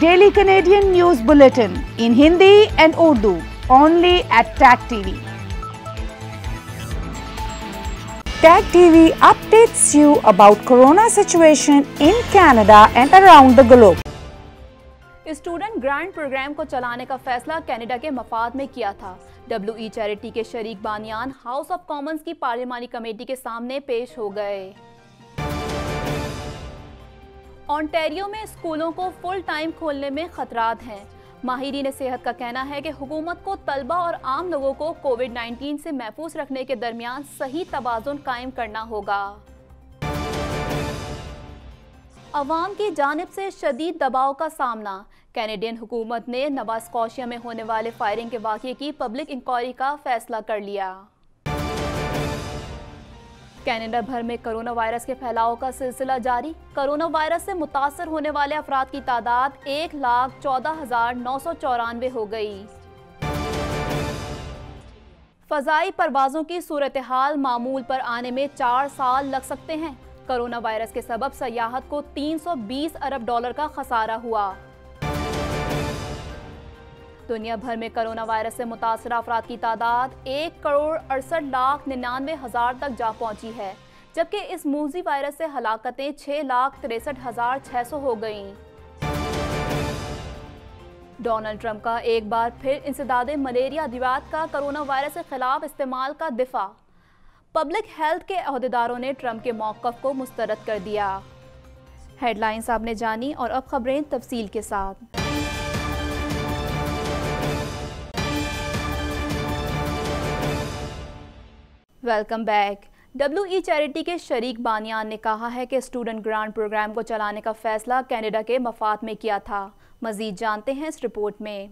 daily Canadian news bulletin in Hindi and Urdu only at tag TV tag TV updates you about corona situation in Canada and around the globe student grant programme को चलाने का फैसला Canada के मफाद में किया था W charity e के शरीक बानियान हाउस ऑफ कॉमन्स की पार्लियामानी कमेटी के सामने पेश हो गए ऑनटेरियो में स्कूलों को फुल टाइम खोलने में खतरात हैं माहरीन सेहत का कहना है कि हुकूमत को तलबा और आम लोगों को कोविड 19 से महफूज रखने के दरमियान सही तोज़ुन कायम करना होगा अवाम की जानब से शदीद दबाव का सामना कैनेडियन हुकूमत ने नवा स्कॉशिया में होने वाले फायरिंग के वाक़े की पब्लिक इंक्वायरी का फैसला कर लिया कैनेडा भर में कोरोना वायरस के फैलाव का सिलसिला जारी कोरोना वायरस से मुतासर होने वाले अफराद की तादाद एक लाख चौदह हजार नौ सौ चौरानवे हो गई फजाई परवाजों की सूरत हाल मामूल पर आने में चार साल लग सकते हैं कोरोना वायरस के सबब सयाहत को 320 अरब डॉलर का खसारा हुआ दुनिया भर में कोरोना वायरस से मुतासर अफराद की तादाद एक करोड़ अड़सठ लाख निन्यानवे हज़ार तक जा पहुंची है जबकि इस मूजी वायरस से हलाकतें छः लाख तिरसठ हज़ार छः सौ हो गई डोनाल्ड ट्रंप का एक बार फिर इंसदाद मलेरिया अदवात का कोरोना वायरस के खिलाफ इस्तेमाल का दिफा पब्लिक हेल्थ के अहदेदारों ने ट्रंप के मौक़ को मुस्तरद कर दिया हेडलाइंस आपने जानी और अब खबरें तफसील के साथ welcome back W E charity के शरीक बानियान ने कहा है कि स्टूडेंट ग्रांट प्रोग्राम को चलाने का फैसला कनाडा के मफाद में किया था मजीद जानते हैं इस रिपोर्ट में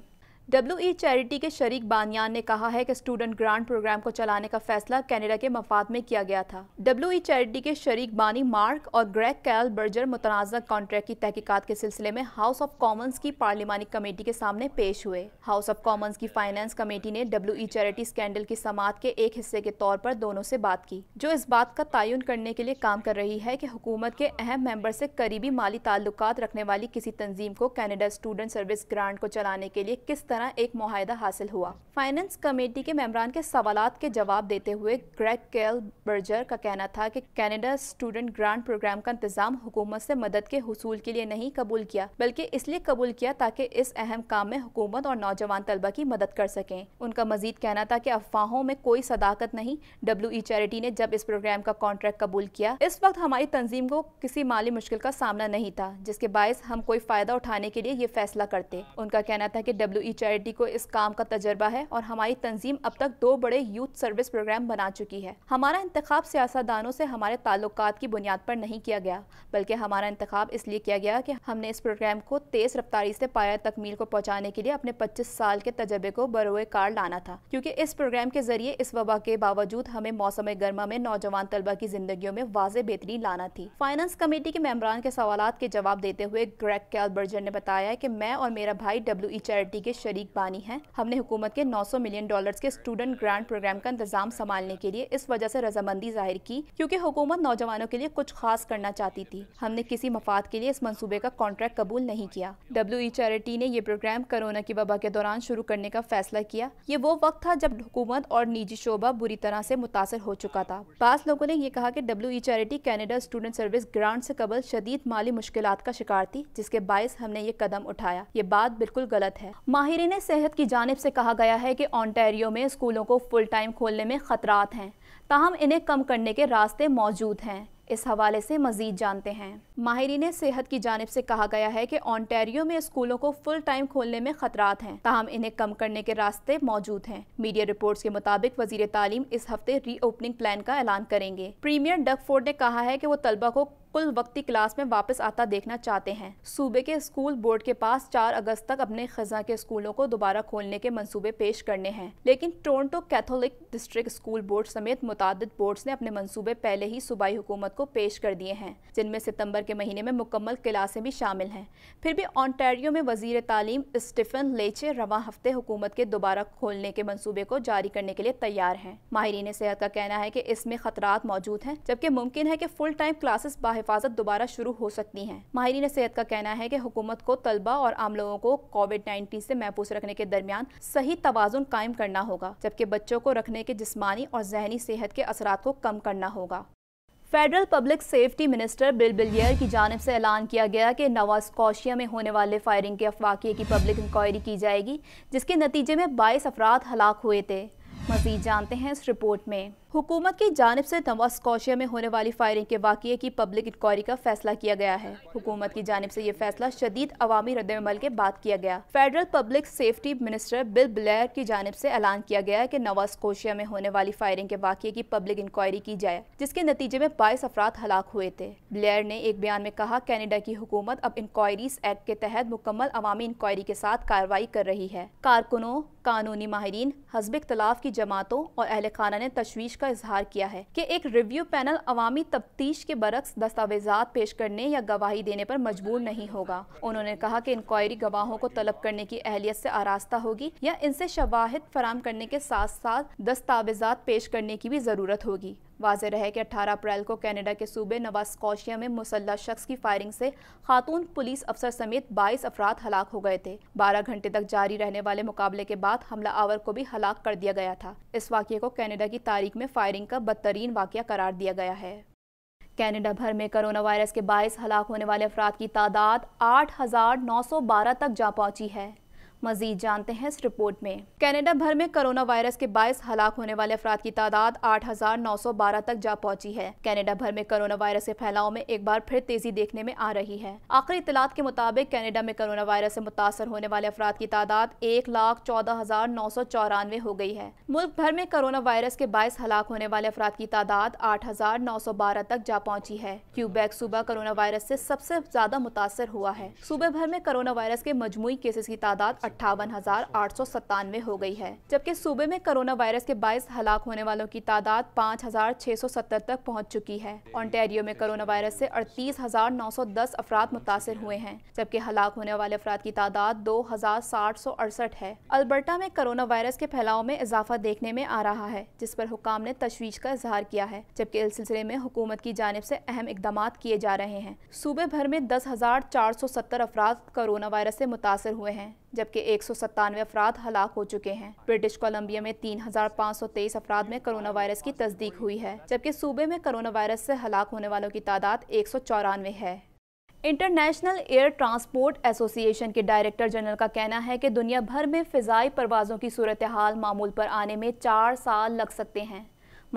डब्ल्यू ई चैरिटी के शरीक बानियान ने कहा है कि स्टूडेंट ग्रांट प्रोग्राम को चलाने का फैसला कनाडा के मफाद में किया गया था डब्ल्यू ई चैरिटी के शरीक बानी मार्क और ग्रेक कैल बर्जर मुतनाज़ा कॉन्ट्रैक्ट की तहकीकत के सिलसिले में हाउस ऑफ कॉमन्स की पार्लिमानी कमेटी के सामने पेश हुए हाउस ऑफ कॉमन्स की फाइनेंस कमेटी ने डब्ल्यू ई चैरिटी स्कैंडल की समात के एक हिस्से के तौर पर दोनों से बात की जो इस बात का तयन करने के लिए काम कर रही है कि हुकूमत के अहम मेंबर से करीबी माली ताल्लुक रखने वाली किसी तंजीम को कैनेडा स्टूडेंट सर्विस ग्रांट को चलाने के लिए किस तरह तरह एक माहिदा हासिल हुआ फाइनेंस कमेटी के मेम्बरान के सवाल के जवाब देते हुए ग्रेग केल बर्जर का कहना था कि कैनेडा स्टूडेंट ग्रांट प्रोग्राम का इंतजाम हुकूमत से मदद के हसूल के लिए नहीं कबूल किया बल्कि इसलिए कबूल किया ताकि इस अहम काम में हुकूमत और नौजवान तलबा की मदद कर सकें उनका मजीद कहना था कि अफवाहों में कोई सदाकत नहीं डब्ल्यू ई चैरिटी ने जब इस प्रोग्राम का कॉन्ट्रैक्ट कबूल किया इस वक्त हमारी तंजीम को किसी माली मुश्किल का सामना नहीं था जिसके बायस हम कोई फ़ायदा उठाने के लिए ये फैसला करते उनका कहना था कि डब्ल्यू चैरिटी को इस काम का तजर्बा है और हमारी तंजीम अब तक दो बड़े यूथ सर्विस प्रोग्राम बना चुकी है हमारा इंतखब सियासतदानों से हमारे ताल्लुक की बुनियाद पर नहीं किया गया बल्कि हमारा इंतखब इसलिए किया गया कि हमने इस प्रोग्राम को तेज़ रफ्तारी से पाया तकमील को पहुँचाने के लिए अपने पच्चीस साल के तजर्बे को बरोए कार लाना था क्योंकि इस प्रोग्राम के जरिए इस वबा के बावजूद हमें मौसम गर्मा में नौजवान तलबा की जिंदगी में वाज बेहतरी लाना थी फाइनेंस कमेटी के मेम्बरान के सवाल के जवाब देते हुए ग्रैक कैलबर्जर ने बताया की मैं और मेरा भाई डब्ल्यू चैरिटी के शरीर शरीक बानी हैं हमने हुकूमत के 900 मिलियन डॉलर्स के स्टूडेंट ग्रांट प्रोग्राम का इंतजाम संभालने के लिए इस वजह से रजामंदी जाहिर की क्योंकि हुकूमत नौजवानों के लिए कुछ खास करना चाहती थी हमने किसी मफाद के लिए इस मनसूबे का कॉन्ट्रैक्ट कबूल नहीं किया डब्ल्यू चैरिटी ने यह प्रोग्राम कोरोना की वबा के दौरान शुरू करने का फैसला किया ये वो वक्त था जब हुकूमत और निजी शोबा बुरी तरह से मुतासर हो चुका था बास लोगों ने यह कहा कि W charity Canada student service grant से कबल शदीद माली मुश्किल का शिकार थी जिसके बायस हमने ये कदम उठाया ये बात बिल्कुल गलत है माहिर ने सेहत की जानब से कहा गया है कि ऑनटेरियो में स्कूलों को फुल टाइम खोलने में खतरात हैं ताहम इन्हें कम करने के रास्ते मौजूद हैं इस हवाले से मजीद जानते हैं माहरीन सेहत की जानब से कहा गया है कि ऑनटेरियो में स्कूलों को फुल टाइम खोलने में खतरात हैं ताहम इन्हें कम करने के रास्ते मौजूद हैं मीडिया रिपोर्ट्स के मुताबिक वजीर तालीम इस हफ्ते री ओपनिंग प्लान का ऐलान करेंगे प्रीमियर डकफोर्ड ने कहा है कि वो तलबा को कुल वक्ती क्लास में वापस आता देखना चाहते हैं सूबे के स्कूल बोर्ड के पास चार अगस्त तक अपने खजा के स्कूलों को दोबारा खोलने के मंसूबे पेश करने हैं लेकिन Toronto Catholic district school board समेत मुताद बोर्ड ने अपने मनसूबे पहले ही सूबाई हुकूमत को पेश कर दिए हैं जिनमें सितम्बर के महीने में मुकम्मल क्लासें भी शामिल हैं फिर भी ऑनटेरियो में वजीर तालीम स्टीफन लेचे रवा हफ्ते हुकूमत के दोबारा खोलने के मनसूबे को जारी करने के लिए तैयार हैं माहरीन सेहत का कहना है कि इसमें खतरात मौजूद हैं जबकि मुमकिन है कि फुल टाइम क्लासेस बाहर हिफाजत दोबारा शुरू हो सकती है माहरीन सेहत का कहना है की हुकूमत को तलबा और आम लोगों को कोविड नाइन्टीन से महफूज रखने के दरमियान सही तोज़ुन कायम करना होगा जबकि बच्चों को रखने के जिसमानी और जहनी सेहत के असरा को कम करना होगा federal public safety minister Bill Blair की जानब से ऐलान किया गया कि नवाज कौशिया में होने वाले फायरिंग के वाक़े की पब्लिक इंक्वायरी की जाएगी जिसके नतीजे में बाईस अफराद हलाक हुए थे मज़ीद जानते हैं इस रिपोर्ट में हुकूमत की जानब से नवा स्कॉशिया में होने वाली फायरिंग के वाक़े की पब्लिक इंक्वायरी का फैसला किया गया है हुकूमत की जानब से ये फैसला शदीद अवामी रद्दमल के बाद किया गया federal public safety minister Bill Blair की जानब से ऐलान किया गया है कि नवा स्कोशिया में होने वाली फायरिंग के वाक़े की पब्लिक इंक्वायरी की जाए जिसके नतीजे में बाईस अफराद हलाक हुए थे ब्लेयर ने एक बयान में कहा कैनेडा की हुकूमत अब इंक्वायरीज एक्ट के तहत मुकम्मल अवामी इंक्वायरी के साथ कार्रवाई कर रही है कारकुनों कानूनी माहरीन हजब इख्तलाफ की जमातों और अहल खाना ने तशवीश का इजहार किया है कि एक रिव्यू पैनल अवामी तफ्तीश के बरक्स दस्तावेजा पेश करने या गवाही देने पर मजबूर नहीं होगा उन्होंने कहा कि इंक्वायरी गवाहों को तलब करने की अहलियत से आरास्ता होगी या इनसे शवाहद फराम करने के साथ साथ दस्तावेजा पेश करने की भी जरूरत होगी वाजह रहे कि 18 अप्रैल को कनाडा के सूबे नवा में मुसल्ला शख्स की फायरिंग से खातून पुलिस अफसर समेत 22 अफराद हलाक हो गए थे 12 घंटे तक जारी रहने वाले मुकाबले के बाद हमला आवर को भी हलाक कर दिया गया था इस वाक्य को कनाडा की तारीख में फायरिंग का बदतरीन वाक्य करार दिया गया है कनाडा भर में कोरोना वायरस के बाईस हलाक होने वाले अफराद की तादाद आठ तक जा पहुंची है मजीद जानते हैं इस रिपोर्ट में कनाडा भर में कोरोना वायरस के बायस हलाक होने वाले अफराद की तादाद 8,912 तक जा पहुंची है कनाडा भर में कोरोना वायरस के फैलाव में एक बार फिर तेजी देखने में आ रही है आखिरी इतलात के मुताबिक कनाडा में कोरोना वायरस से मुतासर होने वाले अफराद की तादाद एक लाख चौदह हजार नौ सौ चौरानवे हो गई है मुल्क भर में कोरोना वायरस के बायस हलाक होने वाले अफराद की तादाद आठ हजार नौ सौ बारह तक जा पहुंची है क्यूबैक सूबा कोरोना वायरस से सबसे ज्यादा मुतासर हुआ है सूबे भर में कोरोना वायरस के मजमू केसेस की तादाद अट्ठावन हो गई है जबकि सूबे में कोरोना वायरस के बाईस हलाक होने वालों की तादाद पाँच तक पहुँच चुकी है ऑन्टेरियो में कोरोना वायरस से अड़तीस हजार नौ सौ दस अफराद मुतासर हुए हैं जबकि हलाक होने वाले अफराद की तादाद दो हजार साठ सौ अड़सठ है अल्बर्टा में कोरोना वायरस के फैलाव में इजाफा देखने में आ रहा है जिस पर हुकाम ने तशवीश का इजहार किया है जबकि इस सिलसिले में हुकूमत की जानब ऐसी अहम इकदाम किए जा रहे हैं सूबे भर में दस हजार चार सौ सत्तर अफराद कोरोना वायरस ऐसी मुतासर हुए हैं जबकि के एक सौ सत्तानवे अफराद हलाक हो चुके हैं ब्रिटिश कोलम्बिया में तीन हजार पाँच सौ तेईस अफराद में कोरोना वायरस की तस्दीक हुई है जबकि सूबे में कोरोना वायरस से हलाक होने वालों की तादाद एक सौ चौरानवे है इंटरनेशनल एयर ट्रांसपोर्ट एसोसिएशन के डायरेक्टर जनरल का कहना है कि दुनिया भर में फ़िज़ाई परवाज़ों की सूरत हाल मामूल पर आने में चार साल लग सकते हैं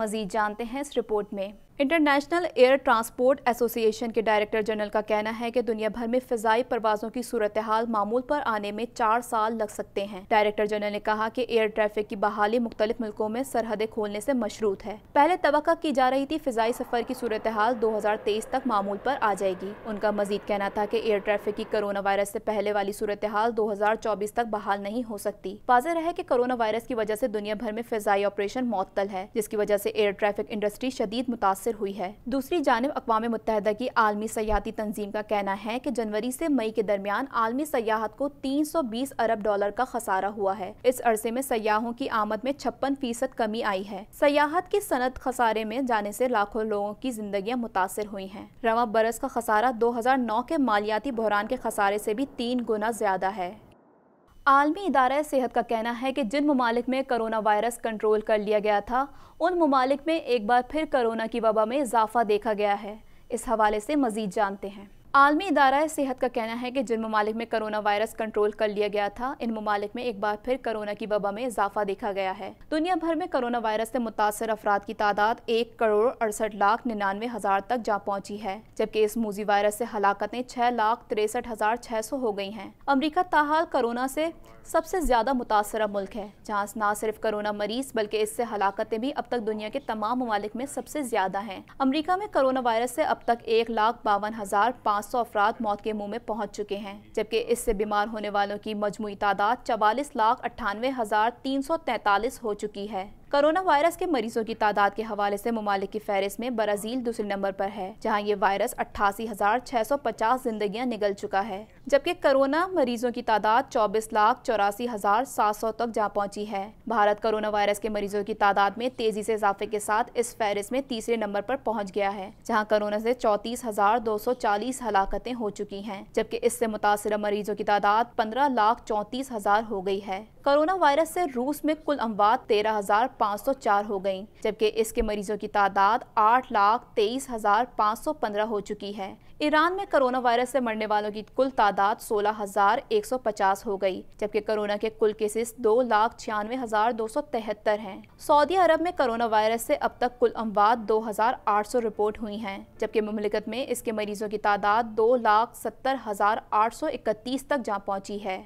मज़ीद जानते हैं इस रिपोर्ट में इंटरनेशनल एयर ट्रांसपोर्ट एसोसिएशन के डायरेक्टर जनरल का कहना है कि दुनिया भर में फिजाई परवाजों की सूरत हाल मामूल पर आने में चार साल लग सकते हैं डायरेक्टर जनरल ने कहा कि एयर ट्रैफिक की बहाली मुख्तलिफ मुल्कों में सरहदें खोलने से मशरूत है पहले तो की जा रही थी फिजाई सफर की सूरत हाल दो हजार तेईस तक मामूल पर आ जाएगी उनका मजीद कहना था की एयर ट्रैफिक की कोरोना वायरस ऐसी पहले वाली सूरत हाल दो हजार चौबीस तक बहाल नहीं हो सकती वाजह है की कोरोना वायरस की वजह ऐसी दुनिया भर में फिजाई ऑपरेशन मअतल है जिसकी वजह ऐसी एयर ट्रैफिक इंडस्ट्री शदीद मुतासर मुतासर हुई है दूसरी जानब अकवा मुतहदा की आलमी सयाहती तंजीम का कहना है कि जनवरी से मई के दरमियान आलमी सयाहत को 320 अरब डॉलर का खसारा हुआ है इस अरसे में सयाहों की आमद में छप्पन फीसद कमी आई है सयाहत की सनत खसारे में जाने से लाखों लोगों की जिंदगी मुतासर हुई है रवा बरस का खसारा नौ के मालियाती बहरान के खसारे से भी तीन गुना ज्यादा है आलमी इदारा सेहत का कहना है कि जिन ममालिक में करोना वायरस कंट्रोल कर लिया गया था उन ममालिक में एक बार फिर करोना की वबा में इजाफा देखा गया है इस हवाले से मज़ीद जानते हैं आलमी इदारा सेहत का कहना है कि जिन ममालिक में करोना वायरस कंट्रोल कर लिया गया था इन ममालिक में एक बार फिर करोना की वबा में इजाफा देखा गया है दुनिया भर में करोना वायरस से मुतासर अफराद की तादाद एक करोड़ अड़सठ लाख निन्यानवे हजार तक जा पहुंची है जबकि इस मूजी वायरस से हलाकतें छह लाख तिरसठ हजार छह सौ हो गई हैं अमरीका ताहाल करोना से सबसे ज्यादा मुतासर मुल्क है जहाँ न सिर्फ करोना मरीज बल्कि इससे हलाकतें भी अब तक दुनिया के तमाम ममालिक में सबसे ज्यादा है अमरीका में करोना वायरस से अब तक एक लाख बावन हजार पाँच सौ अफराद मौत के मुंह में पहुंच चुके हैं जबकि इससे बीमार होने वालों की मजमू तादाद चवालीस लाख अट्ठानवे हज़ार तीन सौ तैंतालीस हो चुकी है कोरोना वायरस के मरीजों की तादाद के हवाले से ममालिक की फहरिस्त में ब्राज़ील दूसरे नंबर पर है जहाँ ये वायरस अट्ठासी हजार छह सौ पचास जिंदगियाँ निगल चुका है जबकि कोरोना मरीजों की तादाद चौबीस लाख चौरासी हजार सात सौ तक जा पहुँची है भारत कोरोना वायरस के मरीजों की तादाद में तेजी से इजाफे के साथ इस फहरिस्त में तीसरे नंबर पर पहुँच गया है जहाँ कोरोना से चौतीस हजार दो सौ चालीस हलाकतें हो चुकी हैं जबकि इससे मुतासर मरीजों की तादाद पंद्रह लाख चौंतीस हजार हो गई है कोरोना वायरस से रूस में कुल अमवात तेरह हजार पाँच सौ चार हो गई जबकि इसके मरीजों की तादाद आठ लाख तेईस हजार पाँच सौ पंद्रह हो चुकी है ईरान में कोरोना वायरस से मरने वालों की कुल तादाद सोलह हजार एक सौ पचास हो गई जबकि कोरोना के कुल केसेस दो लाख छियानवे हजार दो सौ तिहत्तर है सऊदी अरब में कोरोना वायरस से अब तक कुल अमवात दो हजार आठ सौ रिपोर्ट हुई है जबकि ममलिकत में इसके मरीजों की तादाद दो लाख सत्तर हजार आठ सौ इकतीस तक जा पहुँची है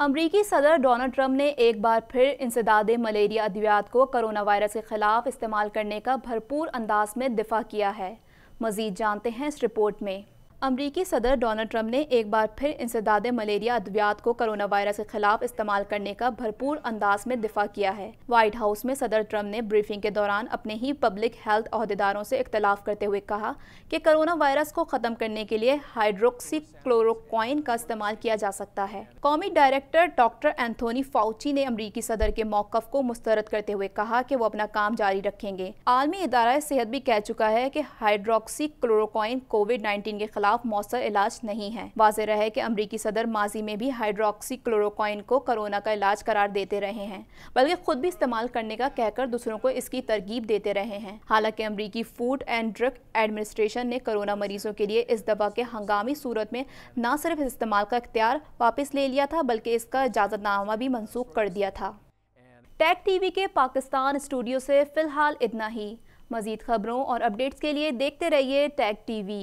अमरीकी सदर डोनाल्ड ट्रंप ने एक बार फिर इंसदाद मलेरिया अद्वियात को करोना वायरस के खिलाफ इस्तेमाल करने का भरपूर अंदाज में दिफा किया है मजीद जानते हैं इस रिपोर्ट में अमरीकी सदर डोनाल्ड ट्रंप ने एक बार फिर इंसदाद मलेरिया अद्वियात को कोरोना वायरस के खिलाफ इस्तेमाल करने का भरपूर अंदाज में दिफा किया है व्हाइट हाउस में सदर ट्रंप ने ब्रीफिंग के दौरान अपने ही पब्लिक हेल्थ अहदेदारों से इख्तलाफ करते हुए कहा कि कोरोना वायरस को ख़त्म करने के लिए हाइड्रोक्सी क्लोरोक्वाइन का इस्तेमाल किया जा सकता है कौमी डायरेक्टर डॉक्टर एंथोनी फाउची ने अमरीकी सदर के मौकफ को मुस्तरद करते हुए कहा कि वो अपना काम जारी रखेंगे आलमी इदारा सेहत भी कह चुका है कि हाइड्रोक्सी क्लोरोक्वाइन कोविड नाइन्टीन के खिलाफ खिलाफ मौसर इलाज नहीं है वाजह रहे की अमरीकी सदर माजी में भी हाइड्रोक्सी क्लोरोक्वाइन को कोरोना का इलाज करार देते रहे हैं बल्कि खुद भी इस्तेमाल करने का कहकर दूसरों को इसकी तरगीब देते रहे हैं हालांकि अमरीकी फूड एंड ड्रग एडमिनिस्ट्रेशन ने कोरोना मरीजों के लिए इस दवा के हंगामी सूरत में न सिर्फ इस्तेमाल का अख्तियार वापस ले लिया था बल्कि इसका इजाजतनामा भी मनसूख कर दिया था टैग टीवी के पाकिस्तान स्टूडियो से फिलहाल इतना ही मजीद खबरों और अपडेट्स के लिए देखते रहिए टैग टीवी